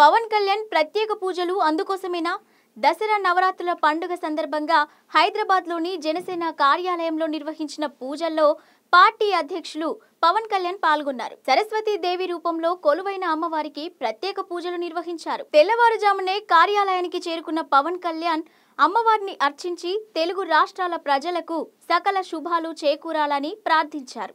పవన్ కళ్యాణ్ ప్రత్యేక పూజలు అందుకోసమేనా దసరా నవరాత్రుల పండుగ సందర్భంగా హైదరాబాద్లోని జనసేన కార్యాలయంలో నిర్వహించిన పూజల్లో పార్టీ అధ్యక్షులు పవన్ కళ్యాణ్ పాల్గొన్నారు సరస్వతీ దేవి రూపంలో కొలువైన అమ్మవారికి ప్రత్యేక పూజలు నిర్వహించారు తెల్లవారుజామునే కార్యాలయానికి చేరుకున్న పవన్ కళ్యాణ్ అమ్మవారిని అర్చించి తెలుగు రాష్ట్రాల ప్రజలకు సకల శుభాలు చేకూరాలని ప్రార్థించారు